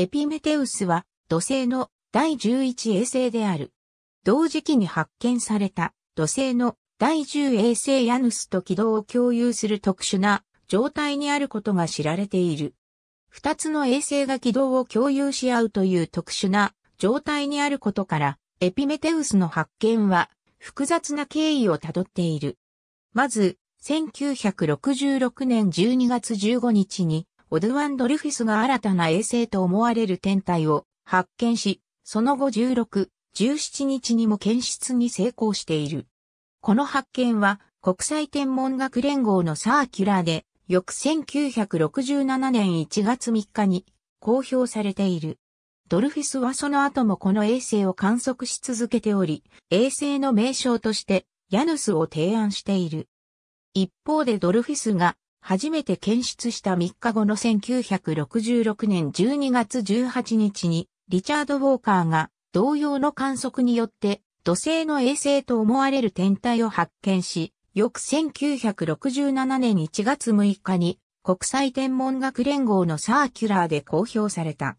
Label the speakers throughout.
Speaker 1: エピメテウスは土星の第11衛星である。同時期に発見された土星の第10衛星ヤヌスと軌道を共有する特殊な状態にあることが知られている。二つの衛星が軌道を共有し合うという特殊な状態にあることから、エピメテウスの発見は複雑な経緯をたどっている。まず、1966年12月15日にオドワンド・ルフィスが新たな衛星と思われる天体を発見し、その後16、17日にも検出に成功している。この発見は国際天文学連合のサーキュラーで、翌1967年1月3日に公表されている。ドルフィスはその後もこの衛星を観測し続けており、衛星の名称としてヤヌスを提案している。一方でドルフィスが初めて検出した3日後の1966年12月18日に、リチャード・ウォーカーが同様の観測によって土星の衛星と思われる天体を発見し、翌1967年1月6日に国際天文学連合のサーキュラーで公表された。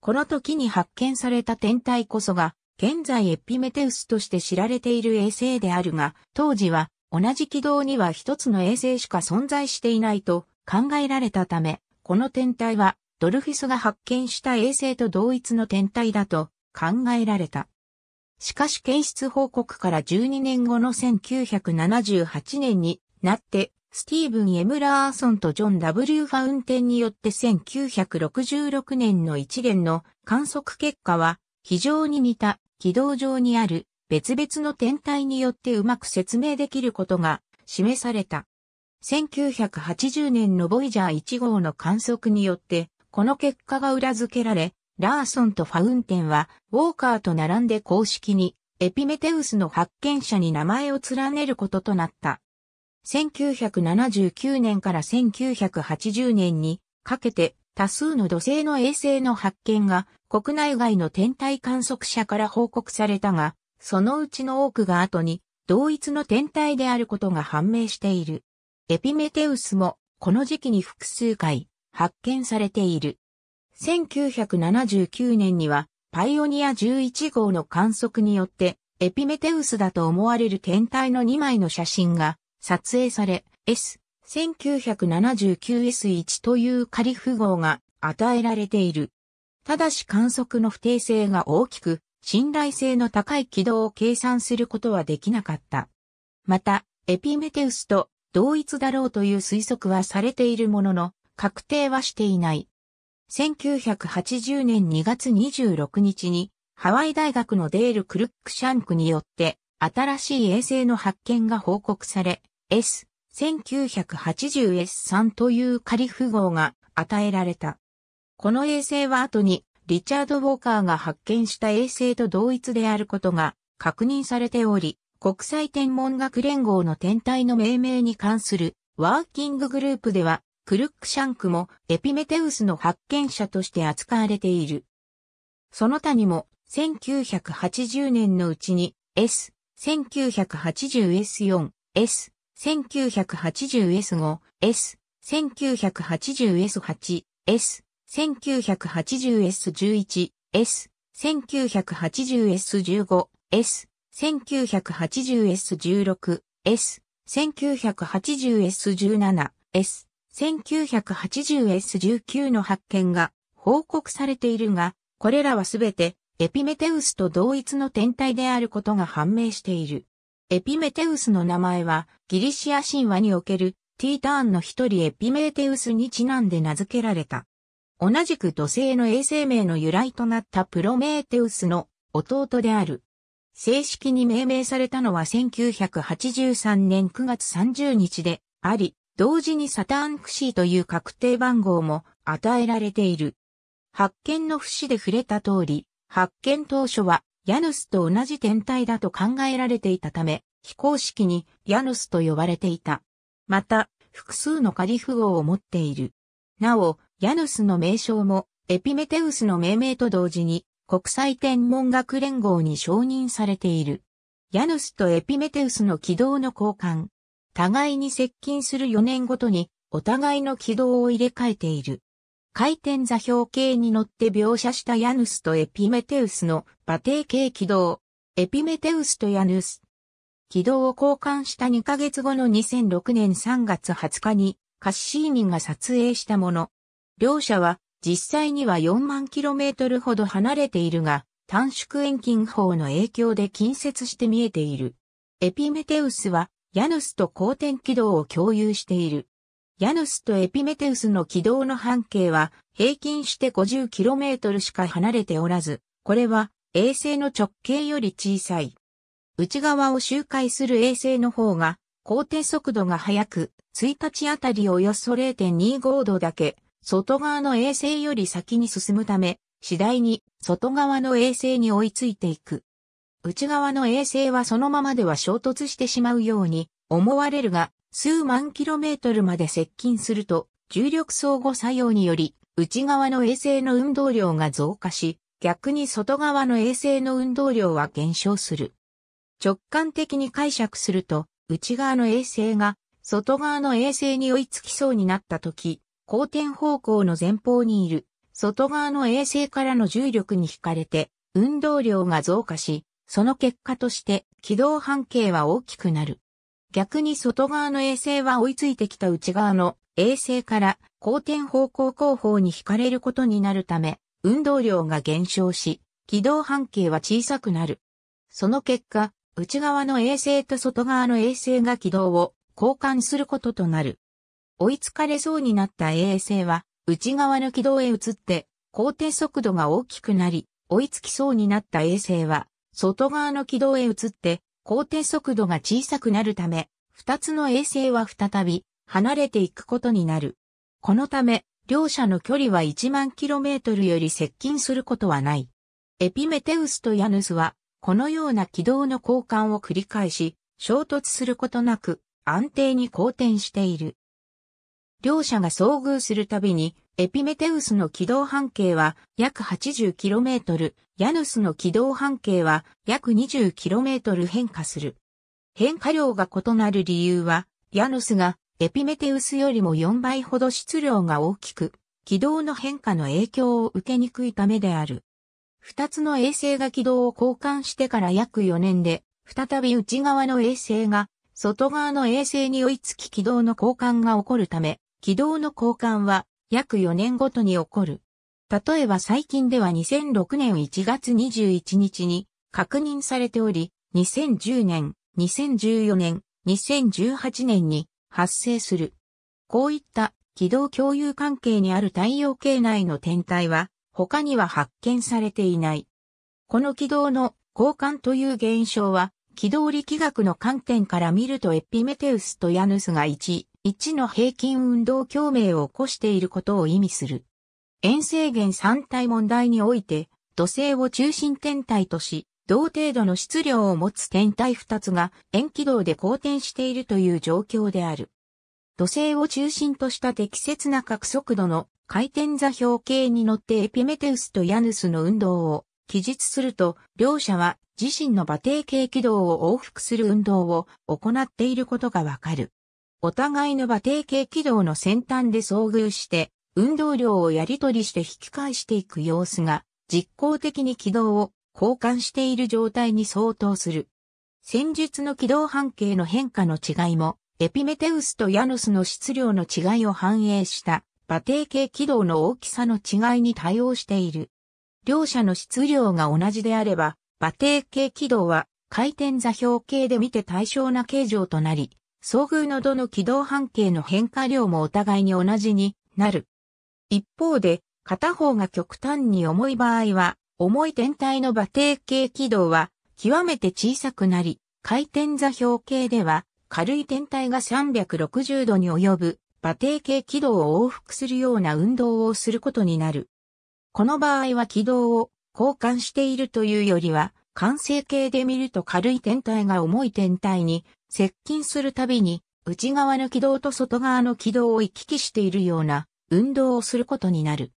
Speaker 1: この時に発見された天体こそが、現在エピメテウスとして知られている衛星であるが、当時は同じ軌道には一つの衛星しか存在していないと考えられたため、この天体はドルフィスが発見した衛星と同一の天体だと考えられた。しかし検出報告から12年後の1978年になって、スティーブン・エムラーソンとジョン・ W・ ファウンテンによって1966年の一連の観測結果は非常に似た軌道上にある別々の天体によってうまく説明できることが示された。1980年のボイジャー1号の観測によって、この結果が裏付けられ、ラーソンとファウンテンは、ウォーカーと並んで公式に、エピメテウスの発見者に名前を連ねることとなった。1979年から1980年にかけて多数の土星の衛星の発見が国内外の天体観測者から報告されたが、そのうちの多くが後に同一の天体であることが判明している。エピメテウスもこの時期に複数回発見されている。1979年にはパイオニア11号の観測によってエピメテウスだと思われる天体の2枚の写真が撮影され S、1979S1 という仮フ号が与えられている。ただし観測の不定性が大きく信頼性の高い軌道を計算することはできなかった。また、エピメテウスと同一だろうという推測はされているものの、確定はしていない。1980年2月26日に、ハワイ大学のデール・クルックシャンクによって、新しい衛星の発見が報告され、S、1980S3 という仮符号が与えられた。この衛星は後にリチャード・ウォーカーが発見した衛星と同一であることが確認されており、国際天文学連合の天体の命名に関するワーキンググループでは、クルックシャンクもエピメテウスの発見者として扱われている。その他にも、1980年のうちに S、1980S4、S、1980S5、S、1980S8、S、1980S11、S、1980S15、S、1980S16、S、1980S17、S、1980S19 の発見が報告されているが、これらはすべてエピメテウスと同一の天体であることが判明している。エピメテウスの名前はギリシア神話におけるティーターンの一人エピメテウスにちなんで名付けられた。同じく土星の衛星名の由来となったプロメーテウスの弟である。正式に命名されたのは1983年9月30日であり、同時にサターンクシーという確定番号も与えられている。発見の節で触れた通り、発見当初はヤヌスと同じ天体だと考えられていたため、非公式にヤヌスと呼ばれていた。また、複数のカリフ号を持っている。なお、ヤヌスの名称もエピメテウスの命名と同時に国際天文学連合に承認されている。ヤヌスとエピメテウスの軌道の交換。互いに接近する4年ごとにお互いの軌道を入れ替えている。回転座標系に乗って描写したヤヌスとエピメテウスの馬蹄系軌道。エピメテウスとヤヌス。軌道を交換した2ヶ月後の2006年3月20日にカッシーニが撮影したもの。両者は実際には4万 km ほど離れているが、短縮遠近法の影響で近接して見えている。エピメテウスは、ヤヌスと公転軌道を共有している。ヤヌスとエピメテウスの軌道の半径は、平均して 50km しか離れておらず、これは衛星の直径より小さい。内側を周回する衛星の方が、高転速度が速く、1日あたりおよそ0.25度だけ外側の衛星より先に進むため、次第に外側の衛星に追いついていく。内側の衛星はそのままでは衝突してしまうように思われるが、数万キロメートルまで接近すると、重力相互作用により、内側の衛星の運動量が増加し、逆に外側の衛星の運動量は減少する。直感的に解釈すると、内側の衛星が外側の衛星に追いつきそうになった時、公転方向の前方にいる外側の衛星からの重力に惹かれて運動量が増加し、その結果として軌道半径は大きくなる。逆に外側の衛星は追いついてきた内側の衛星から公転方向後方に惹かれることになるため、運動量が減少し、軌道半径は小さくなる。その結果、内側の衛星と外側の衛星が軌道を交換することとなる。追いつかれそうになった衛星は、内側の軌道へ移って、高低速度が大きくなり、追いつきそうになった衛星は、外側の軌道へ移って、高低速度が小さくなるため、二つの衛星は再び、離れていくことになる。このため、両者の距離は1万 km より接近することはない。エピメテウスとヤヌスは、このような軌道の交換を繰り返し、衝突することなく、安定に好転している。両者が遭遇するたびに、エピメテウスの軌道半径は約 80km、ヤヌスの軌道半径は約 20km 変化する。変化量が異なる理由は、ヤヌスがエピメテウスよりも4倍ほど質量が大きく、軌道の変化の影響を受けにくいためである。二つの衛星が軌道を交換してから約4年で、再び内側の衛星が外側の衛星に追いつき軌道の交換が起こるため、軌道の交換は約4年ごとに起こる。例えば最近では2006年1月21日に確認されており、2010年、2014年、2018年に発生する。こういった軌道共有関係にある太陽系内の天体は他には発見されていない。この軌道の交換という現象は軌道力学の観点から見るとエピメテウスとヤヌスが1、1の平均運動共鳴を起こしていることを意味する。遠征源三体問題において、土星を中心天体とし、同程度の質量を持つ天体2つが円軌道で好転しているという状況である。土星を中心とした適切な角速度の回転座標系に乗ってエピメテウスとヤヌスの運動を記述すると、両者は自身の馬蹄形軌道を往復する運動を行っていることがわかる。お互いの馬蹄形軌道の先端で遭遇して、運動量をやり取りして引き返していく様子が、実効的に軌道を交換している状態に相当する。戦術の軌道半径の変化の違いも、エピメテウスとヤノスの質量の違いを反映した馬蹄形軌道の大きさの違いに対応している。両者の質量が同じであれば、馬蹄形軌道は回転座標形で見て対称な形状となり、遭遇の度の軌道半径の変化量もお互いに同じになる。一方で、片方が極端に重い場合は、重い天体の馬蹄形軌道は極めて小さくなり、回転座標系では軽い天体が360度に及ぶ馬蹄形軌道を往復するような運動をすることになる。この場合は軌道を交換しているというよりは、完成形で見ると軽い天体が重い天体に接近するたびに内側の軌道と外側の軌道を行き来しているような運動をすることになる。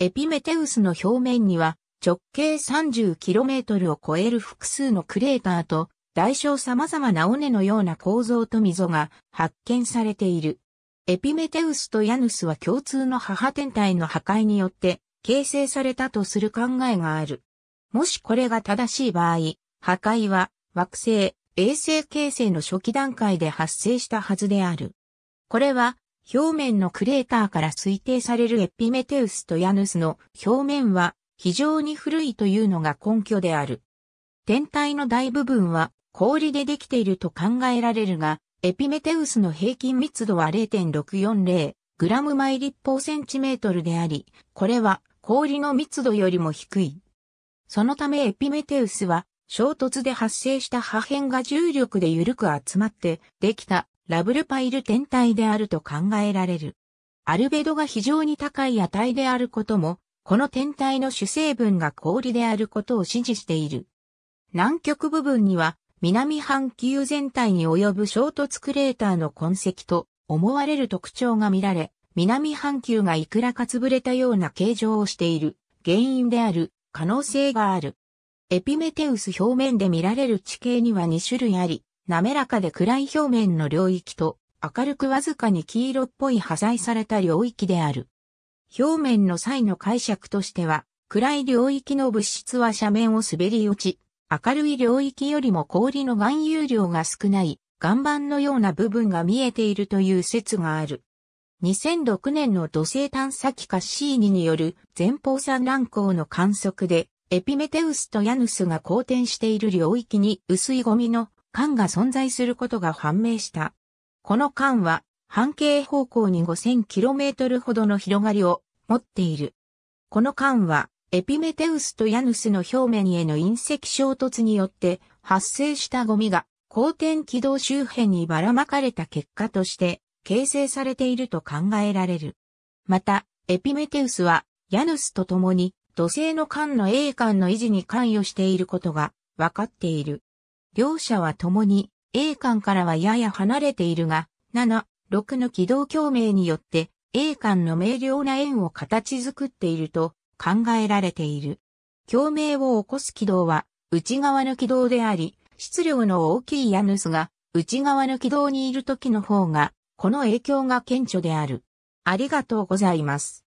Speaker 1: エピメテウスの表面には直径 30km を超える複数のクレーターと大小様々な尾根のような構造と溝が発見されている。エピメテウスとヤヌスは共通の母天体の破壊によって形成されたとする考えがある。もしこれが正しい場合、破壊は惑星衛星形成の初期段階で発生したはずである。これは、表面のクレーターから推定されるエピメテウスとヤヌスの表面は非常に古いというのが根拠である。天体の大部分は氷でできていると考えられるが、エピメテウスの平均密度は0.640グラム毎立方センチメートルであり、これは氷の密度よりも低い。そのためエピメテウスは衝突で発生した破片が重力で緩く集まってできたラブルパイル天体であると考えられる。アルベドが非常に高い値であることも、この天体の主成分が氷であることを支持している。南極部分には南半球全体に及ぶ衝突クレーターの痕跡と思われる特徴が見られ、南半球がいくらか潰れたような形状をしている原因である可能性がある。エピメテウス表面で見られる地形には2種類あり、滑らかで暗い表面の領域と、明るくわずかに黄色っぽい破砕された領域である。表面の際の解釈としては、暗い領域の物質は斜面を滑り落ち、明るい領域よりも氷の含有量が少ない岩盤のような部分が見えているという説がある。2006年の土星探査機カッシーニによる前方産卵光の観測でエピメテウスとヤヌスが交転している領域に薄いゴミの管が存在することが判明した。この管は半径方向に 5000km ほどの広がりを持っている。この管はエピメテウスとヤヌスの表面への隕石衝突によって発生したゴミが公転軌道周辺にばらまかれた結果として形成されていると考えられる。また、エピメテウスはヤヌスと共に土星の間の A 間の維持に関与していることが分かっている。両者は共に A 間からはやや離れているが、7、6の軌道共鳴によって A 間の明瞭な円を形作っていると考えられている。共鳴を起こす軌道は内側の軌道であり、質量の大きいヤヌスが内側の軌道にいる時の方が、この影響が顕著である。ありがとうございます。